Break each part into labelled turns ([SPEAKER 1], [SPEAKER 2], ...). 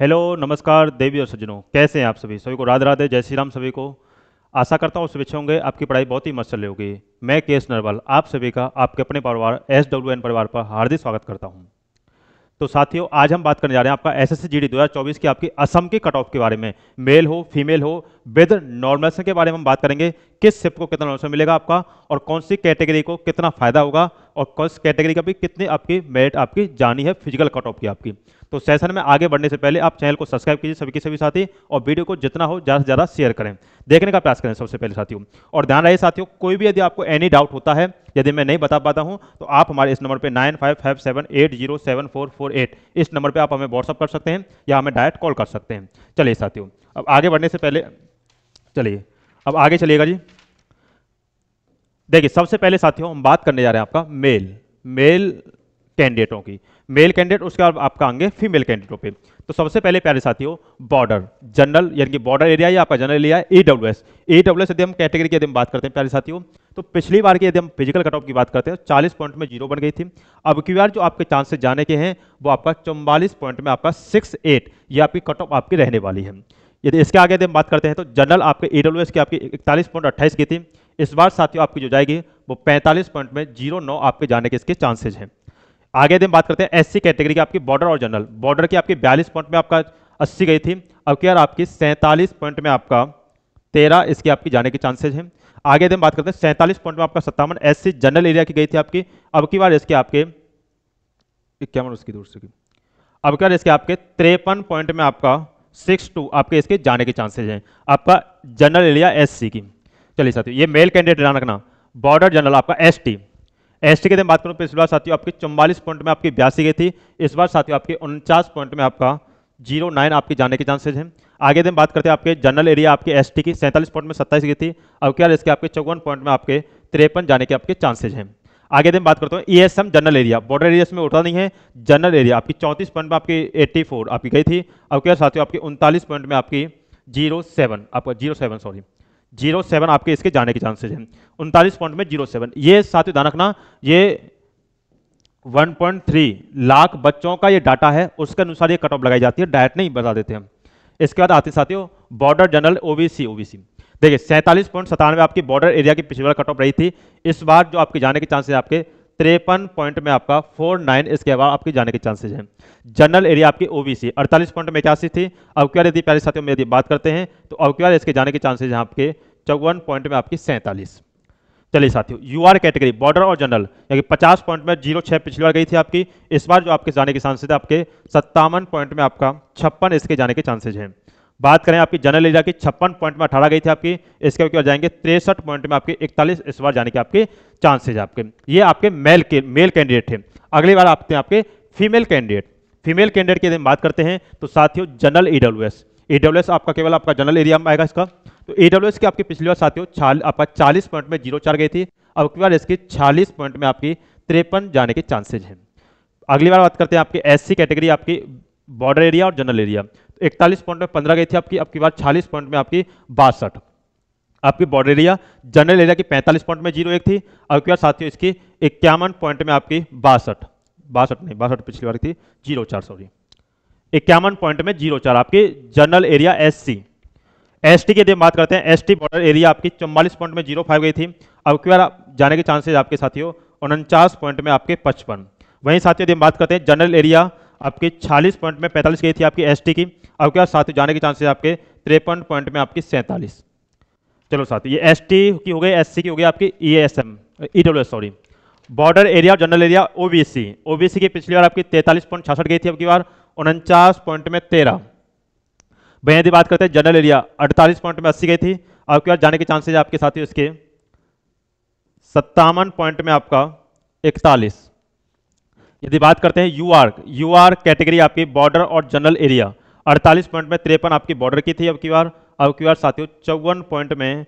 [SPEAKER 1] hello नमस्कार देवी और सज्जनों कैसे हैं आप सभी सभी को राधे राधे जय श्री राम सभी को आशा करता हूँ शुभेच्छा होंगे आपकी पढ़ाई बहुत ही मस्त चल रही होगी मैं के एस नरवाल आप सभी का आपके अपने परिवार एस डब्ल्यू एन परिवार पर हार्दिक स्वागत करता हूँ तो साथियों आज हम बात करने जा रहे हैं आपका S S C G D दो हज़ार चौबीस की आपकी असम के कट ऑफ के बारे में मेल हो फीमेल हो विद नॉर्मलाइजेशन के बारे में हम बात करेंगे किस सिप को कितना नॉर्मेशन मिलेगा आपका और कौन सी कैटेगरी को कितना फायदा होगा और कौन सी कैटेगरी का भी कितनी आपकी मेरिट आपकी जानी है फिजिकल कट ऑफ की आपकी तो सेशन में आगे बढ़ने से पहले आप चैनल को सब्सक्राइब कीजिए सभी के सभी साथी और वीडियो को जितना हो ज़्यादा से ज़्यादा शेयर करें देखने का प्रयास करें सबसे पहले साथियों और ध्यान रहे साथियों कोई भी यदि आपको एनी डाउट होता है यदि मैं नहीं बता पाता हूँ तो आप हमारे इस नंबर पर nine five five seven eight zero seven four four eight इस नंबर पर आप हमें व्हाट्सअप कर सकते हैं या हमें डायरेक्ट कॉल कर सकते हैं चलिए साथियों अब आगे बढ़ने से पहले चलिए अब आगे चलिएगा जी देखिए सबसे पहले साथियों हम बात करने जा रहे हैं आपका मेल मेल कैंडिडेटों की मेल कैंडिडेट उसके बाद आपका आगे फीमेल कैंडिडेटों पे तो सबसे पहले प्यारे साथियों बॉर्डर जनरल यानी कि बॉर्डर एरिया या आपका general area A W S A W S यदि हम कैटेगरी की यदि हम बात करते हैं प्यारे साथियों तो पिछली बार की यदि हम फिजिकल कट ऑफ की बात करते हैं चालीस पॉइंट में जीरो बन गई थी अब की बार जो आपके चांसेस जाने के हैं वो आपका चौवालीस पॉइंट में आपका सिक्स एट ये आपकी कट ऑफ आपकी रहने वाली है यदि इसके आगे यदि बात करते हैं तो जनरल आपके ई की आपकी इकतालीस पॉइंट अट्ठाईस की थी इस बार साथियों आपकी जो जाएगी वो पैंतालीस पॉइंट में जीरो नौ आपके जाने के इसके चांसेज हैं आगे यदि बात करते हैं एस कैटेगरी की आपकी बॉर्डर और जनरल बॉर्डर की आपकी बयालीस पॉइंट में आपका अस्सी गई थी अब क्या आपकी सैंतालीस पॉइंट में आपका तेरह इसके आपकी जाने के चांसेज हैं आगे यदि बात करते हैं सैंतालीस पॉइंट में आपका सत्तावन एस जनरल एरिया की गई थी आपकी अब की बार इसके आपके इक्यावन मतलब उसकी दूर से अब क्या इसके आपके तिरपन पॉइंट में आपका सिक्स टू आपके इसके जाने के चांसेज हैं आपका जनरल एरिया एस की चलिए साथियों ये मेल कैंडिडेट ध्यान रखना बॉर्डर जनरल आपका एस टी एस टी दिन बात करूँ पिछली बार साथियों आपके चौवालीस पॉइंट में आपकी बयासी गई थी इस बार साथियों आपके उनचास पॉइंट में आपका जीरो नाइन आपके जाने के चांसेज हैं आगे दिन बात करते हैं आपके जनरल एरिया आपके एस की सैंतालीस पॉइंट में सत्ताईस गई थी अब क्या इसके आपके चौवन पॉइंट में आपके तिरपन जाने के आपके चांसेज हैं आगे दिन बात करता हूँ E S M general area border area में उठा नहीं है जनरल एरिया आपकी चौंतीस पॉइंट में आपकी एट्टी फोर आपकी गई थी अब क्या साथियों आपकी उनतालीस पॉइंट में आपकी जीरो सेवन आपका zero seven sorry zero seven आपके इसके जाने के चांसेज हैं उनतालीस पॉइंट में जीरो सेवन ये साथियों ध्यान रखना ये वन पॉइंट थ्री लाख बच्चों का ये डाटा है उसके अनुसार ये कट ऑफ लगाई जाती है डायरेक्ट नहीं बता देते हम इसके बाद आते साथियों border general O B C देखिए सैंतालीस पॉइंट सतानवे आपकी बॉर्डर एरिया की पिछली बार कट ऑफ रही थी इस बार जो आपके जाने के चांसेस आपके तिरपन पॉइंट में आपका फोर नाइन इसके अलावा आपके जाने के चांसेस हैं जनरल एरिया आपकी ओबीसी 48 पॉइंट में इक्यासी थी अवक्यूआर यदि पहले साथियों में यदि बात करते हैं तो अवक्यूआर इसके जाने के चांसेज हैं आपके चौवन पॉइंट में आपकी सैंतालीस चलिए साथियों आर कैटेगरी बॉर्डर और जनरल यानी पचास पॉइंट में जीरो छः पिछली बार गई थी आपकी इस बार जो आपके जाने के चांसेज आपके सत्तावन पॉइंट में आपका छप्पन इसके जाने के चांसेज हैं बात करें आपकी जनरल एरिया की छप्पन पॉइंट में अठारह गई थी आपकी इसके बाद जाएंगे तिरसठ पॉइंट में आपके इकतालीस इस बार जाने के आपके चांसेज आपके ये आपके मेल के मेल कैंडिडेट थे अगली बार आपते हैं आपके फीमेल कैंडिडेट फीमेल कैंडिडेट की बात करते हैं तो साथियों general E W S E W S आपका केवल आपका जनरल एरिया में आएगा इसका तो ई डब्ल्यू एस की आपकी पिछली बार साथियों आपका चालीस पॉइंट में जीरो चार गई थी अब की बार इसकी छालीस पॉइंट में आपकी तिरपन जाने के चांसेज हैं अगली बार बात करते हैं आपकी एस कैटेगरी आपकी बॉर्डर एरिया और जनरल एरिया इकतालीस पॉइंट में पंद्रह गई थी आपकी आपकी बात छालीस पॉइंट में आपकी बासठ आपकी बॉर्डर एरिया जनरल एरिया की पैंतालीस पॉइंट में जीरो एक थी आपके बाद साथियों इसकी इक्यावन पॉइंट में आपकी बासठ बासठ नहीं बासठ पिछली बार थी जीरो चार सॉरी इक्यावन पॉइंट में जीरो चार आपकी general area S C S T की बात करते हैं एस टी बॉर्डर एरिया आपकी चौवालीस पॉइंट में जीरो फाइव गई थी अब की बार जाने के चांसेज आपके साथियों उनचास पॉइंट में आपके पचपन वहीं साथियों यदि बात करते हैं जनरल एरिया आपके छालीस पॉइंट में 45 गई थी आपकी एसटी की और क्या साथ जाने के चांसेस आपके तिरपन पॉइंट में आपकी सैंतालीस चलो साथ ये एस की हो गई एस की हो गई आपकी E S M E W S sorry border area general area O B C O B C की पिछली बार आपकी तैंतालीस पॉइंट छियासठ गई थी आपकी बार उनचास पॉइंट में तेरह भैया यदि बात करते हैं जनरल एरिया अड़तालीस पॉइंट में अस्सी गई थी आपके पास जाने के चांसेज आपके साथी उसके सत्तावन पॉइंट में आपका इकतालीस यदि बात करते हैं U R U R category आपकी बॉर्डर और जनरल एरिया अड़तालीस पॉइंट में तिरपन आपकी बॉर्डर की थी अब की बार अब की बार साथियों चौवन पॉइंट में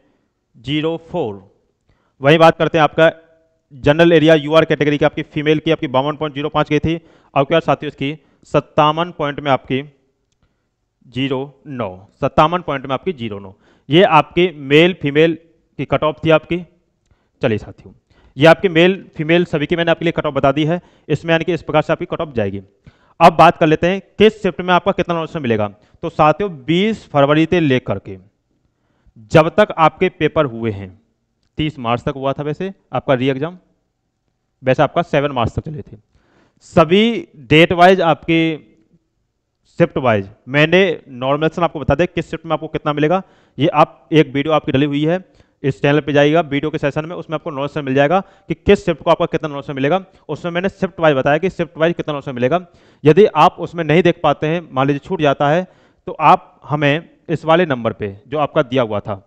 [SPEAKER 1] जीरो फोर वहीं बात करते हैं आपका general area U R category की आपकी फीमेल की आपकी बावन पॉइंट जीरो पाँच की थी अब की बार साथियों इसकी सत्तावन पॉइंट में आपकी जीरो नौ सत्तावन पॉइंट में आपकी जीरो नौ ये आपकी मेल फीमेल की कट ऑफ थी आपकी चलिए साथियों ये आपके मेल फीमेल सभी की मैंने आपके लिए कट ऑफ बता दी है इसमें यानी कि इस प्रकार से आपकी कट ऑफ जाएगी अब बात कर लेते हैं किस शिफ्ट में आपका कितना नोटिस मिलेगा तो साथियों बीस फरवरी से लेकर के जब तक आपके पेपर हुए हैं तीस मार्च तक हुआ था वैसे आपका री एग्जाम वैसे आपका सेवन मार्च तक चले थे सभी डेट वाइज आपके शिफ्ट वाइज मैंने नॉर्मल आपको बता दें किस शिफ्ट में आपको कितना मिलेगा ये आप एक वीडियो आपकी डली हुई है इस चैनल पे जाइएगा वीडियो के सेशन में उसमें आपको नॉलेज से मिल जाएगा कि किस शिफ्ट को आपका कितना नॉलेज मिलेगा उसमें मैंने शिफ्ट वाइज बताया कि शिफ्ट वाइज कितना नॉलेज मिलेगा यदि आप उसमें नहीं देख पाते हैं मान लीजिए छूट जाता है तो आप हमें इस वाले नंबर पर जो आपका दिया हुआ था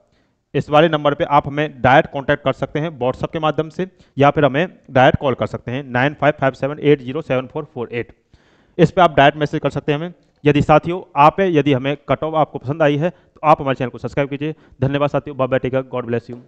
[SPEAKER 1] इस वाले नंबर पर आप हमें डायरेक्ट कॉन्टैक्ट कर सकते हैं व्हाट्सअप के माध्यम से या फिर हमें डायरेक्ट कॉल कर सकते हैं nine five five seven eight zero seven four four eight इस पर आप डायरेक्ट मैसेज कर सकते हैं हमें यदि साथियों आप यदि हमें कट ऑफ आपको पसंद आई है तो आप हमारे चैनल को सब्सक्राइब कीजिए धन्यवाद साथियों बाबा टेका गॉड ब्लेस यू